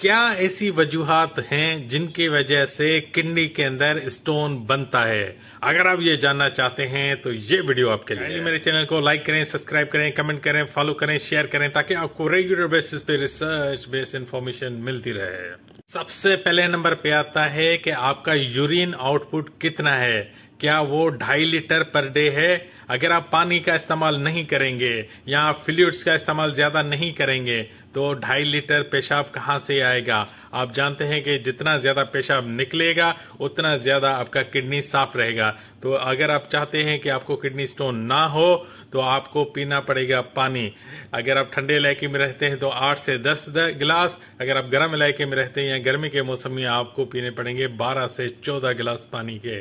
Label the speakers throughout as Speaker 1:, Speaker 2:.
Speaker 1: क्या ऐसी वजूहत हैं जिनकी वजह से किडनी के अंदर स्टोन बनता है अगर आप ये जानना चाहते हैं तो ये वीडियो आपके लिए मेरे चैनल को लाइक करें सब्सक्राइब करें कमेंट करें फॉलो करें शेयर करें ताकि आपको रेगुलर बेसिस पे रिसर्च बेस्ड इंफॉर्मेशन मिलती रहे सबसे पहले नंबर पे आता है कि आपका यूरिन आउटपुट कितना है क्या वो ढाई लीटर पर डे है अगर आप पानी का इस्तेमाल नहीं करेंगे या फ्लूड्स का इस्तेमाल ज़्यादा नहीं करेंगे तो ढाई लीटर पेशाब कहाँ से आएगा आप जानते हैं कि जितना ज़्यादा पेशाब निकलेगा उतना ज़्यादा आपका किडनी साफ रहेगा तो अगर आप चाहते हैं कि आपको किडनी स्टोन ना हो तो आपको पीना पड़ेगा पानी अगर आप ठंडे इलाके में रहते हैं तो आठ से दस गिलास अगर आप गर्म इलाके में रहते हैं या गर्मी के मौसम में आपको पीने पड़ेंगे बारह से चौदह गिलास पानी के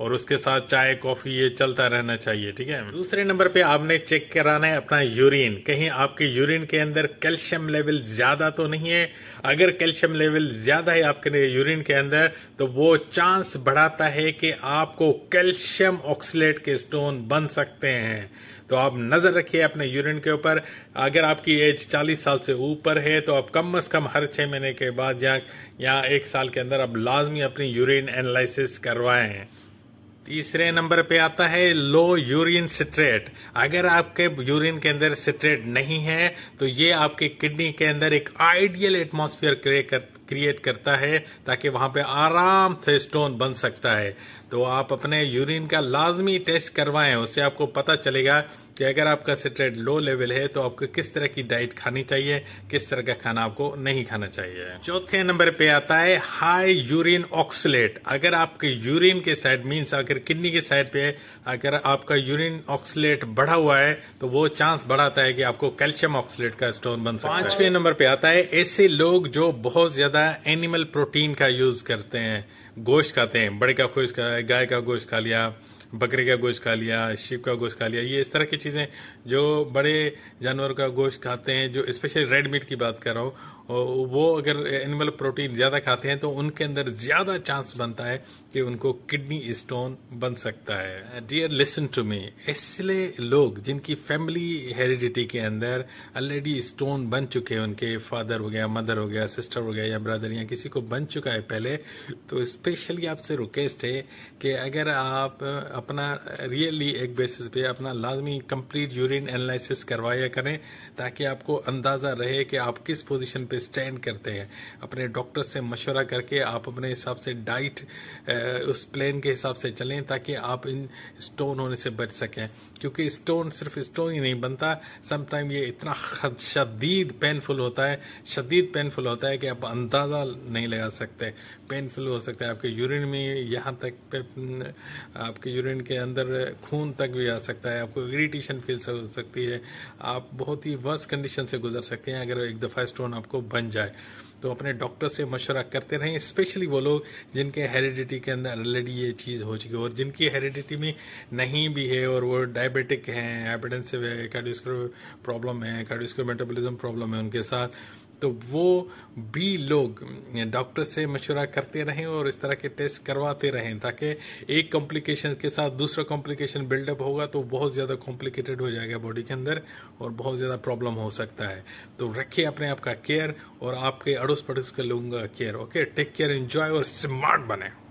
Speaker 1: और उसके साथ चाय कॉफी ये चलता रहना चाहिए ठीक है दूसरे नंबर पे आपने चेक कराना है अपना यूरिन कहीं आपके यूरिन के अंदर कैल्शियम लेवल ज्यादा तो नहीं है अगर कैल्शियम लेवल ज्यादा है आपके यूरिन के अंदर तो वो चांस बढ़ाता है कि आपको कैल्शियम ऑक्सीलेट के स्टोन बन सकते हैं तो आप नजर रखिए अपने यूरिन के ऊपर अगर आपकी एज 40 साल से ऊपर है तो आप कम अज कम हर छह महीने के बाद या, या एक साल के अंदर आप लाजमी अपनी यूरिन एनालिसिस करवाएं तीसरे नंबर पे आता है लो यूरिन सिट्रेट अगर आपके यूरिन के अंदर सिट्रेट नहीं है तो ये आपके किडनी के अंदर एक आइडियल एटमोसफियर क्रिएट करता है ताकि वहां पे आराम से स्टोन बन सकता है तो आप अपने यूरिन का लाजमी टेस्ट करवाएं उससे आपको पता चलेगा कि अगर आपका सिट्रेट लो लेवल है तो आपको किस तरह की डाइट खानी चाहिए किस तरह का खाना आपको नहीं खाना चाहिए चौथे नंबर पे आता है हाई यूरिन ऑक्सलेट अगर आपके यूरिन के साइड मीन्स अगर किडनी के साइड पे अगर आपका यूरिन ऑक्सलेट बढ़ा हुआ है तो वो चांस बढ़ाता है कि आपको कैल्शियम ऑक्सलेट का स्टोन बन सकता है पांचवें नंबर पे आता है ऐसे लोग जो बहुत ज्यादा एनिमल प्रोटीन का यूज करते हैं गोश्त खाते हैं बड़े का गोश्त गाय का गोश्त खा लिया बकरे का गोश्त खा लिया शिप का गोश्त खा लिया ये इस तरह की चीज़ें जो बड़े जानवर का गोश्त खाते हैं जो स्पेशली रेड मीट की बात कर रहा हूँ वो अगर एनिमल प्रोटीन ज़्यादा खाते हैं तो उनके अंदर ज़्यादा चांस बनता है कि उनको किडनी स्टोन बन सकता है डियर लिसन टू मी इसलिए लोग जिनकी फैमिली हेरिडिटी के अंदर ऑलरेडी स्टोन बन चुके हैं उनके फादर हो गया मदर हो गया सिस्टर हो गया या ब्रदर या किसी को बन चुका है पहले तो स्पेशली आपसे रिक्वेस्ट है कि अगर आप uh, अपना रियली एक बेसिस पे अपना लाजमी कंप्लीट यूरिन एनालिसिस करवाया करें ताकि आपको अंदाज़ा रहे कि आप किस पोजिशन पे स्टैंड करते हैं अपने डॉक्टर से मशवरा करके आप अपने हिसाब से डाइट उस प्लान के हिसाब से चलें ताकि आप इन स्टोन होने से बच सकें क्योंकि स्टोन सिर्फ स्टोन ही नहीं बनता समटाइम ये इतना शदीद पेनफुल होता है शदीद पेनफुल होता है कि आप अंदाज़ा नहीं लगा सकते पेनफुल हो सकता है आपके यूरिन में यहाँ तक आपके यूरिन के अंदर खून तक भी आ सकता है आपको इरीटेशन फील हो सकती है आप बहुत ही वर्स्ट कंडीशन से गुजर सकते हैं अगर एक दफ़ा स्टोन आपको बन जाए तो अपने डॉक्टर से मशवरा करते रहें स्पेशली वो लोग जिनके हेरिडिटी के अंदर ऑलरेडी ये चीज़ हो चुकी है और जिनकी हेरिडिटी में नहीं भी है और वो डायबिटिक हैं हाइपरटेंसिव है कार्डियोस्कुलर प्रॉब्लम है कार्डियोस्कुलर मेटाबोलिज्म प्रॉब्लम है उनके साथ तो वो भी लोग डॉक्टर से मशवरा करते रहें और इस तरह के टेस्ट करवाते रहें ताकि एक कॉम्प्लिकेशन के साथ दूसरा कॉम्प्लिकेशन बिल्डअप होगा तो बहुत ज़्यादा कॉम्प्लिकेटेड हो जाएगा बॉडी के अंदर और बहुत ज़्यादा प्रॉब्लम हो सकता है तो रखिए अपने आप का केयर और आपके अड़ोस प्रोड्यूस प्रोड्यूस कर लूंगा care okay take care enjoy और स्मार्ट बने